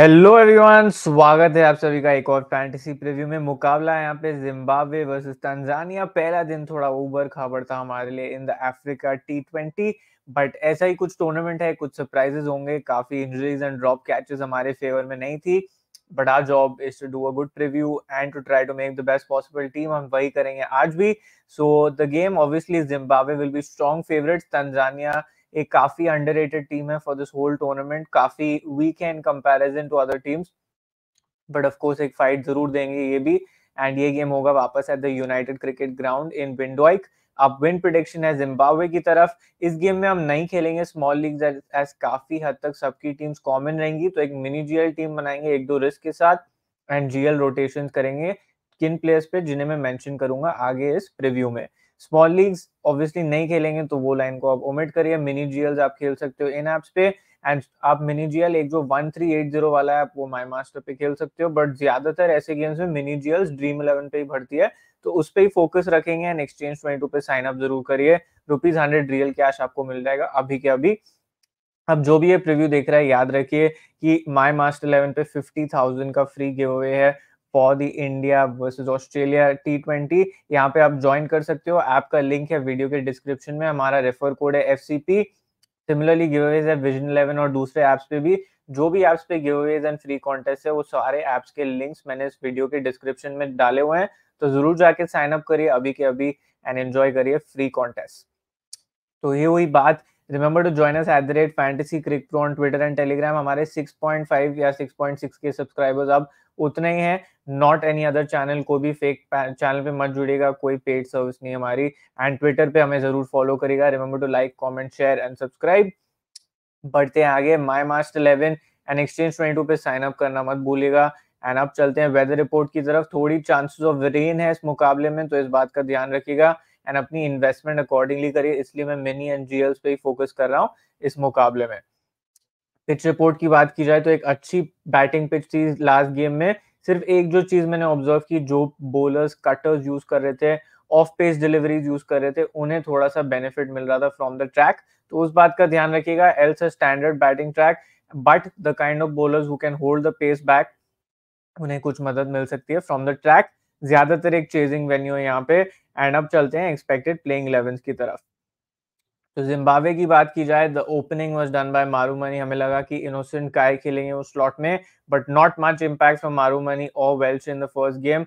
hello everyone स्वागत है आप सभी का एक और फैंटेसी प्रीव्यू में मुकाबला है यहाँ पे जिम्बाब्वे वर्सेस तंजानिया पहला दिन थोड़ा ऊबर खाबड़ था हमारे लिए in the Africa T twenty but ऐसा ही कुछ टूर्नामेंट है कुछ सरप्राइजेस होंगे काफी इंजरीज एंड ड्रॉप कैचेस हमारे फेवर में नहीं थी but our job is to do a good preview and to try to make the best possible team हम वही करेंगे आज भी so the game obviously Zimbabwe will be strong favourite Tanzania एक काफी अंडररेटेड टीम है फॉर दिस होल टूर्नामेंट काफी weak है in comparison to other teams but of course एक फाइट जरूर देंगे ये भी एंड ये गेम होगा वापस at the United Cricket Ground in Windhoek अब विन प्रोडिक्शन है जिम्बाब्वे की तरफ इस गेम में हम नहीं खेलेंगे स्मॉल लीग एज काफी हद तक सबकी टीम्स कॉमन रहेंगी तो एक मिनी जीएल टीम बनाएंगे एक दो रिस्क के साथ एंड जीएल रोटेशन करेंगे किन प्लेयर्स पे जिन्हें मैं मेंशन करूंगा आगे इस प्रीव्यू में स्मॉल लीग्स ऑब्वियसली नहीं खेलेंगे तो वो लाइन को आप ओमिट करिए मिनी जीएल आप खेल सकते हो इन एप्स पे एंड आप मिनी जीएल एक जो वन थ्री एट जीरो वाला है वो माई मास्टर पे खेल सकते हो बट ज्यादातर ऐसे गेम्स में मिनी जीएल ड्रीम इलेवन पे ही भरती है तो उस पर ही फोकस रखेंगे एंड एक्सचेंज ट्वेंटी पे साइन अप जरूर करिए रुपीज हंड्रेड रियल कैश आपको मिल जाएगा अभी के अभी अब जो भी ये प्रिव्यू देख रहा है याद रखिए कि माई मास्टर इलेवन पे फिफ्टी थाउजेंड का फ्री गिव अवे है for the India versus Australia T twenty यहाँ पे आप ज्वाइन कर सकते हो ऐप का लिंक है वीडियो के डिस्क्रिप्शन में हमारा रेफर कोड है F C P similarly giveaways है विजन इलेवन और दूसरे ऐप्स पे भी जो भी ऐप्स पे giveaways and free contest है वो सारे ऐप्स के लिंक्स मैंने इस वीडियो के डिस्क्रिप्शन में डाले हुए हैं तो जरूर जाके साइन अप करिए अभी के अभी एंड एंजॉय करिए फ्री कॉन्टेस्ट तो ये हुई बात remember to join us at the rate fantasy Crick pro on Twitter and Telegram हमारे 6.5 या 6.6 के सब्सक्राइबर्स अब उतने ही हैं नॉट एनी अदर चैनल को भी फेक चैनल पे मत जुड़ेगा कोई पेड सर्विस नहीं हमारी एंड ट्विटर पे हमें जरूर फॉलो करेगा remember to like comment share and subscribe बढ़ते हैं आगे My Master Eleven and Exchange twenty two पे साइन अप करना मत भूलेगा एंड अब चलते हैं वेदर रिपोर्ट की तरफ थोड़ी चांसेस ऑफ रेन है इस मुकाबले में तो इस बात का ध्यान रखिएगा एंड अपनी इन्वेस्टमेंट अकॉर्डिंगली करिए इसलिए मैं मिनी एंड जीएल्स पे ही फोकस कर रहा हूँ इस मुकाबले में पिच रिपोर्ट की बात की जाए तो एक अच्छी बैटिंग पिच थी लास्ट गेम में सिर्फ एक जो चीज मैंने ऑब्जर्व की जो बोलर्स कटर्स यूज कर रहे थे ऑफ पेस डिलीवरीज यूज कर रहे थे उन्हें थोड़ा सा बेनिफिट मिल रहा था फ्रॉम द ट्रैक तो उस बात का ध्यान रखिएगा else standard batting track but the kind of bowlers who can hold the pace back उन्हें कुछ मदद मिल सकती है फ्रॉम द ट्रैक ज्यादातर एक चेजिंग वेन्यू है यहाँ पे एंड अब चलते हैं एक्सपेक्टेड प्लेइंग इलेवन की तरफ तो जिम्बाब्वे की बात की जाए the opening was done by Marumani हमें लगा कि इनोसेंट काय खेलेंगे उस स्लॉट में but not much impact for Marumani और Welch in the first game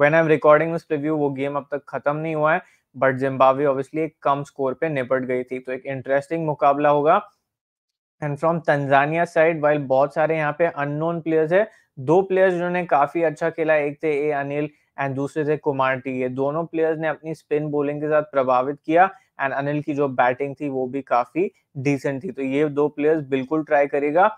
when I am recording this review वो गेम अब तक खत्म नहीं हुआ है बट जिम्बाब्वे ऑब्वियसली एक कम स्कोर पे निपट गई थी तो एक इंटरेस्टिंग मुकाबला होगा and from Tanzania side while बहुत सारे यहाँ पे अननोन प्लेयर्स है दो प्लेयर्स जिन्होंने काफी अच्छा खेला एक थे ए अनिल एंड दूसरे थे कुमार टी ये दोनों प्लेयर्स ने अपनी स्पिन बोलिंग के साथ प्रभावित किया एंड अनिल की जो बैटिंग थी वो भी काफी डिसेंट थी तो ये दो प्लेयर्स बिल्कुल ट्राई करेगा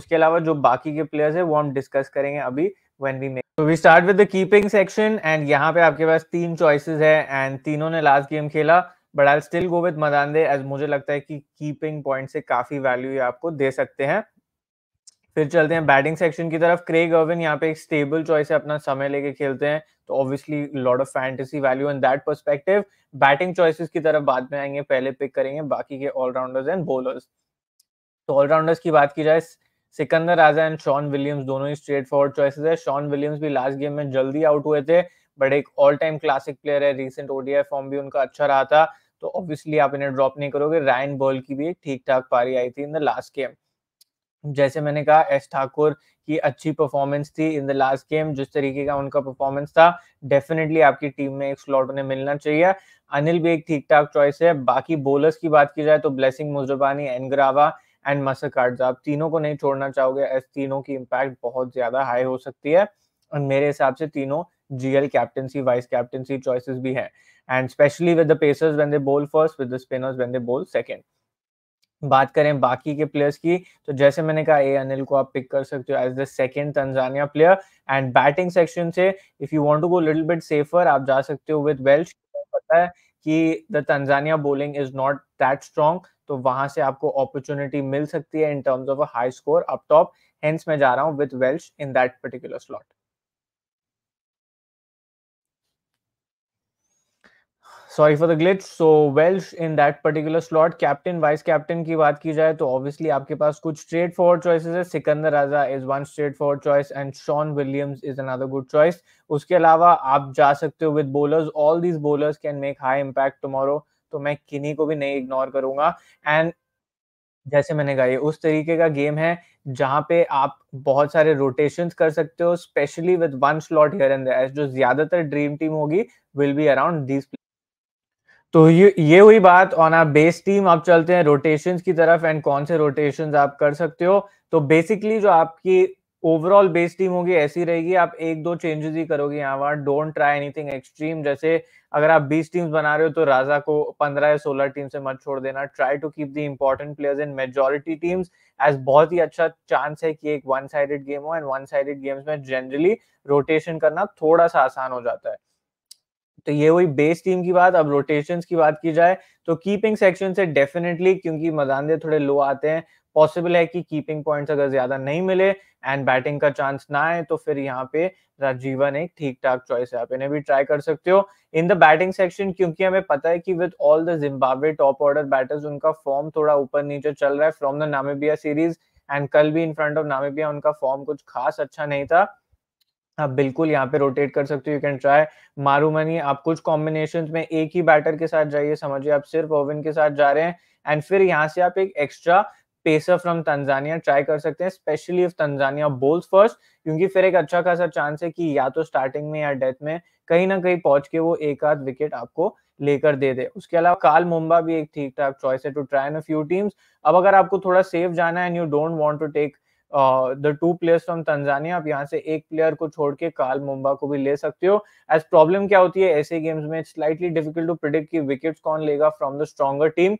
उसके अलावा जो बाकी के प्लेयर्स है वो हम डिस्कस करेंगे अभी वेन वी मेक तो we start with the keeping section यहाँ पे आपके पास तीन choices है एंड तीनों ने लास्ट गेम खेला but I still go with Madande as मुझे लगता है कि कीपिंग पॉइंट से काफी वैल्यू आपको दे सकते हैं फिर चलते हैं बैटिंग सेक्शन की तरफ क्रेग अर्विन यहाँ पे एक स्टेबल चॉइस है अपना समय लेके खेलते हैं तो obviously lord of fantasy value in that perspective batting choices की तरफ बाद में आएंगे पहले पिक करेंगे बाकी के ऑलराउंडर्स एंड बॉलर्स तो ऑलराउंडर्स की बात की जाए Sikandar Raza and Sean Williams दोनों ही स्ट्रेट फॉरवर्ड चॉइसेस है शॉन विलियम्स भी लास्ट गेम में जल्दी आउट हुए थे बट एक ऑल टाइम क्लासिक प्लेयर है रिसेंट ओडीआई फॉर्म भी उनका अच्छा रहा था तो ऑब्वियसली आप इन्हें ड्रॉप नहीं करोगे रायन बॉल की भी ठीक ठाक पारी आई थी इन द लास्ट गेम जैसे मैंने कहा एस ठाकुर की अच्छी परफॉर्मेंस थी इन द लास्ट गेम जिस तरीके का उनका परफॉर्मेंस था डेफिनेटली आपकी टीम में एक स्लॉट उन्हें मिलना चाहिए अनिल भी एक ठीक ठाक चॉइस है बाकी बोलर्स की बात की जाए तो ब्लेसिंग मुजरबानी एनग्रावा एंड कार्ड आप तीनों को नहीं छोड़ना चाहोगे एस तीनों की इम्पैक्ट बहुत ज्यादा हाई हो सकती है और मेरे हिसाब से तीनों GL captaincy vice captaincy choices भी है and specially with the pacers when they bowl first with the spinners when they bowl second बात करें बाकी के प्लेयर्स की तो जैसे मैंने कहा ए अनिल को आप पिक कर सकते हो as the second Tanzania player and batting section से if you want to go little bit safer आप जा सकते हो विद वेल्स पता है कि the Tanzania bowling is not that strong तो वहां से आपको अपॉर्चुनिटी मिल सकती है in terms of a high score up top hence मैं जा रहा हूँ with Welch in that particular slot sorry for the glitch so Welsh in that particular slot captain vice captain की बात की जाए तो ऑब्वियसली आपके पास कुछ स्ट्रेट फॉरवर्ड चॉइसेस है Sikandar Raza is one straightforward choice and Sean Williams is another good choice उसके अलावा आप जा सकते हो with bowlers all these bowlers can make high impact tomorrow तो मैं किन्हीं को भी नहीं इग्नोर करूंगा एंड जैसे मैंने कहा ये उस तरीके का गेम है जहां पे आप बहुत सारे रोटेशन कर सकते हो specially with one slot here and there जो ज्यादातर ड्रीम टीम होगी विल बी अराउंड दीज तो ये ये हुई बात ऑन आर बेस टीम आप चलते हैं रोटेशन की तरफ एंड कौन से रोटेशन आप कर सकते हो तो बेसिकली जो आपकी ओवरऑल बेस टीम होगी ऐसी रहेगी आप एक दो चेंजेस ही करोगे यहाँ वहां डोंट ट्राई एनीथिंग एक्सट्रीम जैसे अगर आप 20 टीम्स बना रहे हो तो राजा को 15 या 16 टीम से मत छोड़ देना try to keep the important players in majority teams as बहुत ही अच्छा चांस है कि एक वन साइडेड गेम हो एंड वन साइडेड गेम्स में जनरली रोटेशन करना थोड़ा सा आसान हो जाता है तो ये हुई बेस टीम की बात अब रोटेशन की बात की जाए तो कीपिंग सेक्शन से डेफिनेटली क्योंकि मदानदे थोड़े लो आते हैं पॉसिबल है कि कीपिंग पॉइंट्स अगर ज्यादा नहीं मिले एंड बैटिंग का चांस ना आए तो फिर यहाँ पे राजीवन एक ठीक ठाक चॉइस है आप इन्हें भी ट्राई कर सकते हो इन द बैटिंग सेक्शन क्योंकि हमें पता है कि with all the Zimbabwe top order batters उनका फॉर्म थोड़ा ऊपर नीचे चल रहा है from the Namibia series and कल भी इन फ्रंट ऑफ नामेबिया उनका फॉर्म कुछ खास अच्छा नहीं था आप बिल्कुल यहाँ पे रोटेट कर सकते हो you can try Marumani आप कुछ कॉम्बिनेशन में एक ही बैटर के साथ जाइए समझिए आप सिर्फ ओविन के साथ जा रहे हैं एंड फिर यहाँ से आप एक extra pacer from Tanzania try कर सकते हैं specially if Tanzania bowls first क्योंकि फिर एक अच्छा खासा चांस है कि या तो स्टार्टिंग में या डेथ में कहीं ना कहीं पहुंच के वो एक आध विकेट आपको लेकर दे दे उसके अलावा काल मुंबा भी एक ठीक ठाक चॉइस है टू ट्राई फ्यू टीम्स अब अगर आपको थोड़ा सेफ जाना है and you don't want to take the two players from Tanzania आप यहाँ से एक प्लेयर को छोड़ के काल मुंबा को भी ले सकते हो एज प्रॉब्लम क्या होती है ऐसे गेम्स में स्लाइटली डिफिकल्ट टू प्रिडिक्ट कि विकेट्स कौन लेगा फ्रॉम द स्ट्रॉगर टीम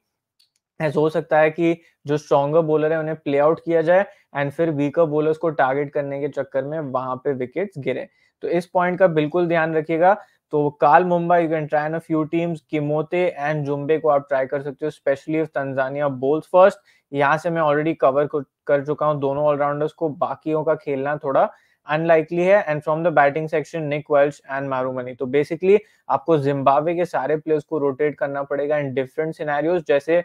ऐसा हो सकता है कि जो स्ट्रॉन्गर बॉलर है उन्हें प्ले आउट किया जाए एंड फिर वीकर बॉलर्स को टारगेट करने के चक्कर में वहां पे विकेट्स गिरे तो इस पॉइंट का बिल्कुल ध्यान रखिएगा तो काल Mumbai you can try an a few teams Kimote and Jumbe को आप ट्राई कर सकते हो specially if Tanzania bowls first यहाँ से मैं ऑलरेडी कवर कर चुका हूँ दोनों ऑलराउंडर्स को बाकियों का खेलना थोड़ा अनलाइकली है and from the batting section Nick Welch and Marumani तो बेसिकली आपको जिम्बाब्वे के सारे प्लेयर्स को रोटेट करना पड़ेगा इन डिफरेंट सिनारियोज जैसे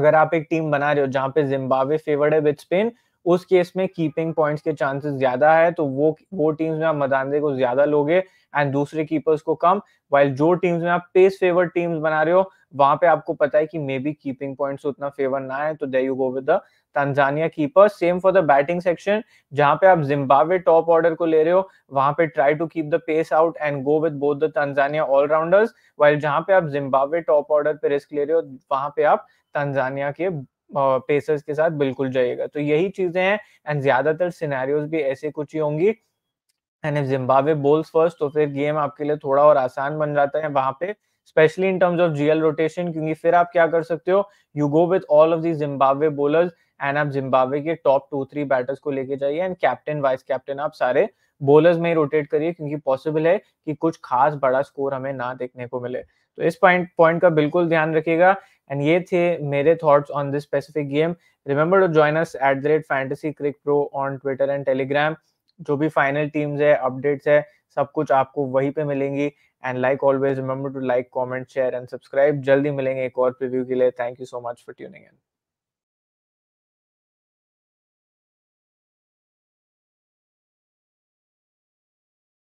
अगर आप एक टीम बना रहे हो जहाँ पे जिम्बाब्वे फेवर्ड है विद स्पेन उस केस में कीपिंग पॉइंट्स के चांसेस ज्यादा है तो वो वो टीम्स में आप मदानदे को ज्यादा लोगे एंड दूसरे कीपर्स को कम वाइल जो टीम्स में आप पेस फेवर टीम्स बना रहे हो वहां पे आपको पता है कि मे बी कीपिंग पॉइंट्स उतना फेवर ना है तो then you go with the Tanzania keeper same for the batting section जहां पे आप जिम्बाब्वे टॉप ऑर्डर को ले रहे हो वहां पे try to keep the pace out and go with both the Tanzania all-rounders while जहां पे आप जिम्बाब्वे टॉप ऑर्डर पे रिस्क ले रहे हो वहां पे आप तंजानिया के पेसर्स के साथ बिल्कुल जाइएगा तो यही चीजें हैं एंड ज्यादातर सिनेरियोस भी ऐसे कुछ ही होंगी and if Zimbabwe bowls first तो फिर गेम आपके लिए थोड़ा और आसान बन जाता है वहां पे specially in terms of GL rotation क्योंकि फिर आप क्या कर सकते हो you go with all of the Zimbabwe bowlers and आप जिम्बाबे के टॉप टू थ्री बैटर्स को लेके जाइए एंड कैप्टन वाइस कैप्टन आप सारे बोलर्स में रोटेट करिए क्योंकि पॉसिबल है कि कुछ खास बड़ा स्कोर हमें ना देखने को मिले तो इस पॉइंट पॉइंट का बिल्कुल ध्यान रखिएगा एंड ये थे मेरे thoughts on this specific game remember to join us at the rate fantasy Crick pro on Twitter and Telegram जो भी फाइनल टीम्स है अपडेट्स है सब कुछ आपको वहीं पे मिलेंगी and like always remember to like comment share and subscribe जल्दी मिलेंगे एक और प्रिव्यू के लिए thank you so much for tuning and